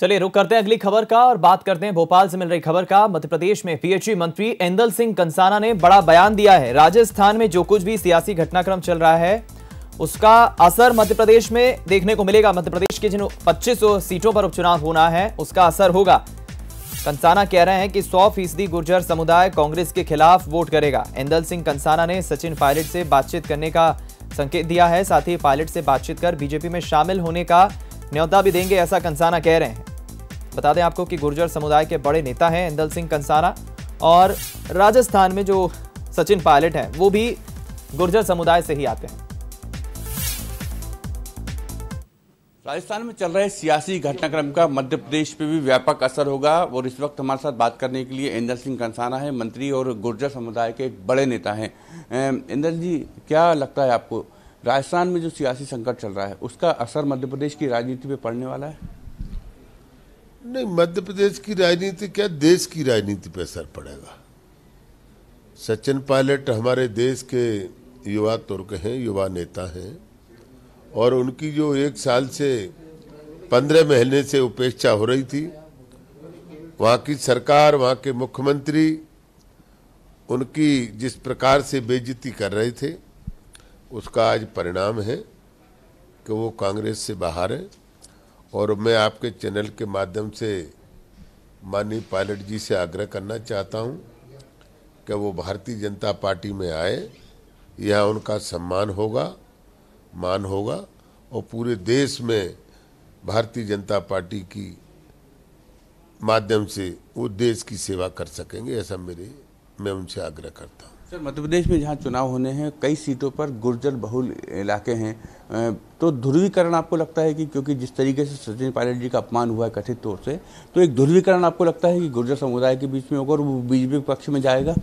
चलिए रुक करते हैं अगली खबर का और बात करते हैं भोपाल से मिल रही खबर का मध्य प्रदेश में पीएचई मंत्री एंदल सिंह कंसाना ने बड़ा बयान दिया है राजस्थान में जो कुछ भी सियासी घटनाक्रम चल रहा है उसका असर मध्य प्रदेश में देखने को मिलेगा मध्य प्रदेश के जिन 2500 सीटों पर उपचुनाव होना है उसका असर होगा कंसाना कह रहे हैं कि सौ फीसदी गुर्जर समुदाय कांग्रेस के खिलाफ वोट करेगा एंदल सिंह कंसाना ने सचिन पायलट से बातचीत करने का संकेत दिया है साथ ही पायलट से बातचीत कर बीजेपी में शामिल होने का न्यौता भी देंगे ऐसा कंसाना कह रहे हैं बता दें आपको कि गुर्जर समुदाय के बड़े नेता हैं इंदल सिंह कंसारा और राजस्थान में जो सचिन पायलट हैं वो भी गुर्जर समुदाय से ही आते हैं राजस्थान में चल रहे सियासी घटनाक्रम का मध्य प्रदेश पे भी व्यापक असर होगा और इस वक्त हमारे साथ बात करने के लिए इंदर सिंह कंसाना है मंत्री और गुर्जर समुदाय के एक बड़े नेता हैं इंदर जी क्या लगता है आपको राजस्थान में जो सियासी संकट चल रहा है उसका असर मध्य प्रदेश की राजनीति पे पड़ने वाला है नहीं मध्य प्रदेश की राजनीति क्या देश की राजनीति पर असर पड़ेगा सचिन पायलट हमारे देश के युवा तुर्क हैं युवा नेता हैं और उनकी जो एक साल से पंद्रह महीने से उपेक्षा हो रही थी वहाँ की सरकार वहाँ के मुख्यमंत्री उनकी जिस प्रकार से बेजती कर रहे थे उसका आज परिणाम है कि वो कांग्रेस से बाहर है और मैं आपके चैनल के माध्यम से माननीय पायलट जी से आग्रह करना चाहता हूं कि वो भारतीय जनता पार्टी में आए यह उनका सम्मान होगा मान होगा और पूरे देश में भारतीय जनता पार्टी की माध्यम से वो देश की सेवा कर सकेंगे ऐसा मेरे मैं उनसे आग्रह करता हूँ सर मध्य प्रदेश में जहाँ चुनाव होने हैं कई सीटों पर गुर्जर बहुल इलाके हैं तो ध्रुवीकरण आपको लगता है कि क्योंकि जिस तरीके से सचिन पायलट जी का अपमान हुआ है कथित तौर से तो एक ध्रुवीकरण आपको लगता है कि गुर्जर समुदाय के बीच में होगा और वो बीजेपी पक्ष में जाएगा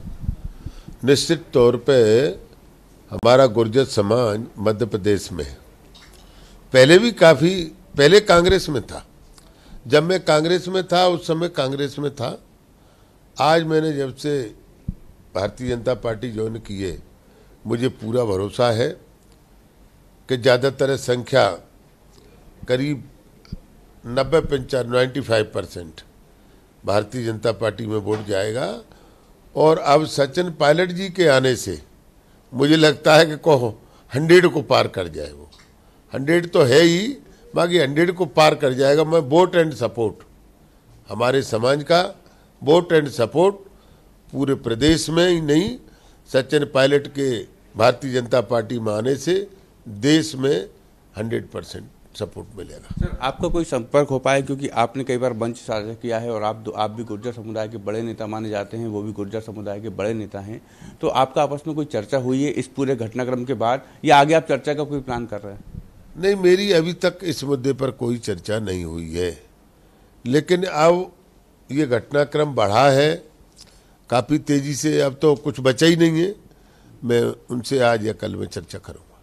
निश्चित तौर पे हमारा गुर्जर समाज मध्य प्रदेश में है पहले भी काफ़ी पहले कांग्रेस में था जब मैं कांग्रेस में था उस समय कांग्रेस में था आज मैंने जब से भारतीय जनता पार्टी ज्वाइन है मुझे पूरा भरोसा है कि ज़्यादातर संख्या करीब नब्बे पंचानवे नाइन्टी फाइव परसेंट भारतीय जनता पार्टी में वोट जाएगा और अब सचिन पायलट जी के आने से मुझे लगता है कि कहो हंड्रेड को पार कर जाए वो हंड्रेड तो है ही बाकी हंड्रेड को पार कर जाएगा मैं वोट एंड सपोर्ट हमारे समाज का वोट एंड सपोर्ट पूरे प्रदेश में ही नहीं सचिन पायलट के भारतीय जनता पार्टी में आने से देश में 100 परसेंट सपोर्ट मिलेगा सर आपका कोई संपर्क हो पाया क्योंकि आपने कई बार मंच साझा किया है और आप आप भी गुर्जर समुदाय के बड़े नेता माने जाते हैं वो भी गुर्जर समुदाय के बड़े नेता हैं तो आपका आपस में कोई चर्चा हुई है इस पूरे घटनाक्रम के बाद या आगे आप चर्चा का कोई प्लान कर रहे हैं नहीं मेरी अभी तक इस मुद्दे पर कोई चर्चा नहीं हुई है लेकिन अब ये घटनाक्रम बढ़ा है काफ़ी तेज़ी से अब तो कुछ बचा ही नहीं है मैं उनसे आज या कल में चर्चा करूँगा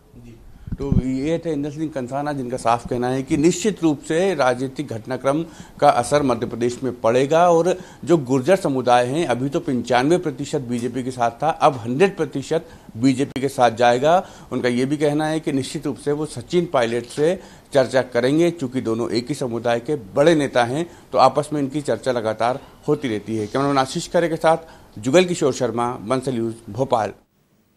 तो ये थे इंद्र सिंह कंसाना जिनका साफ कहना है कि निश्चित रूप से राजनीतिक घटनाक्रम का असर मध्य प्रदेश में पड़ेगा और जो गुर्जर समुदाय हैं अभी तो पंचानवे प्रतिशत बीजेपी के साथ था अब हंड्रेड प्रतिशत बीजेपी के साथ जाएगा उनका ये भी कहना है कि निश्चित रूप से वो सचिन पायलट से चर्चा करेंगे चूंकि दोनों एक ही समुदाय के बड़े नेता हैं तो आपस में इनकी चर्चा लगातार होती रहती है कैमरा आशीष खरे के साथ जुगल किशोर शर्मा बंसल न्यूज भोपाल